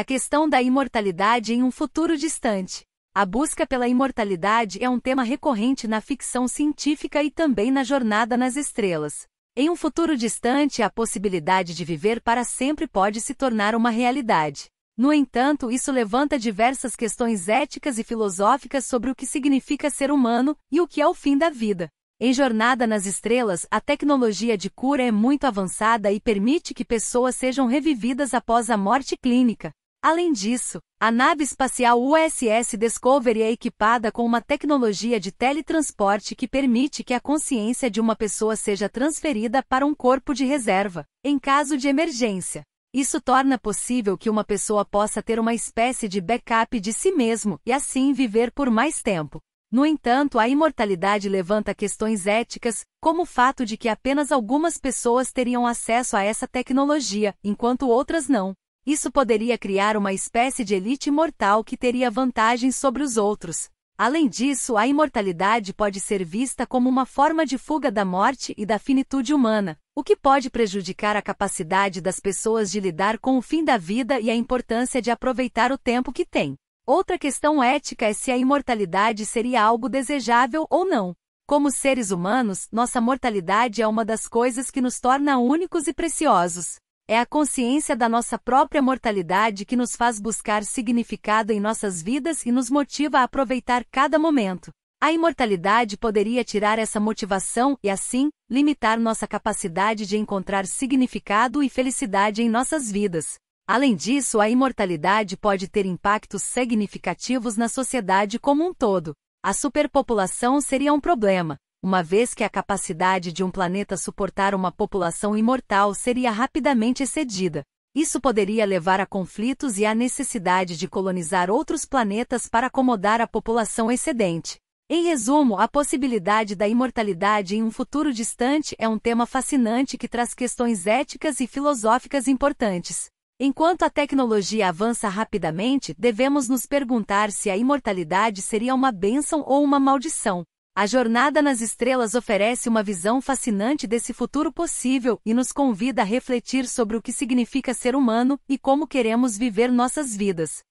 A questão da imortalidade em um futuro distante. A busca pela imortalidade é um tema recorrente na ficção científica e também na jornada nas estrelas. Em um futuro distante, a possibilidade de viver para sempre pode se tornar uma realidade. No entanto, isso levanta diversas questões éticas e filosóficas sobre o que significa ser humano e o que é o fim da vida. Em Jornada nas Estrelas, a tecnologia de cura é muito avançada e permite que pessoas sejam revividas após a morte clínica. Além disso, a nave espacial USS Discovery é equipada com uma tecnologia de teletransporte que permite que a consciência de uma pessoa seja transferida para um corpo de reserva, em caso de emergência. Isso torna possível que uma pessoa possa ter uma espécie de backup de si mesmo e assim viver por mais tempo. No entanto, a imortalidade levanta questões éticas, como o fato de que apenas algumas pessoas teriam acesso a essa tecnologia, enquanto outras não. Isso poderia criar uma espécie de elite mortal que teria vantagens sobre os outros. Além disso, a imortalidade pode ser vista como uma forma de fuga da morte e da finitude humana, o que pode prejudicar a capacidade das pessoas de lidar com o fim da vida e a importância de aproveitar o tempo que têm. Outra questão ética é se a imortalidade seria algo desejável ou não. Como seres humanos, nossa mortalidade é uma das coisas que nos torna únicos e preciosos. É a consciência da nossa própria mortalidade que nos faz buscar significado em nossas vidas e nos motiva a aproveitar cada momento. A imortalidade poderia tirar essa motivação e, assim, limitar nossa capacidade de encontrar significado e felicidade em nossas vidas. Além disso, a imortalidade pode ter impactos significativos na sociedade como um todo. A superpopulação seria um problema, uma vez que a capacidade de um planeta suportar uma população imortal seria rapidamente excedida. Isso poderia levar a conflitos e à necessidade de colonizar outros planetas para acomodar a população excedente. Em resumo, a possibilidade da imortalidade em um futuro distante é um tema fascinante que traz questões éticas e filosóficas importantes. Enquanto a tecnologia avança rapidamente, devemos nos perguntar se a imortalidade seria uma bênção ou uma maldição. A Jornada nas Estrelas oferece uma visão fascinante desse futuro possível e nos convida a refletir sobre o que significa ser humano e como queremos viver nossas vidas.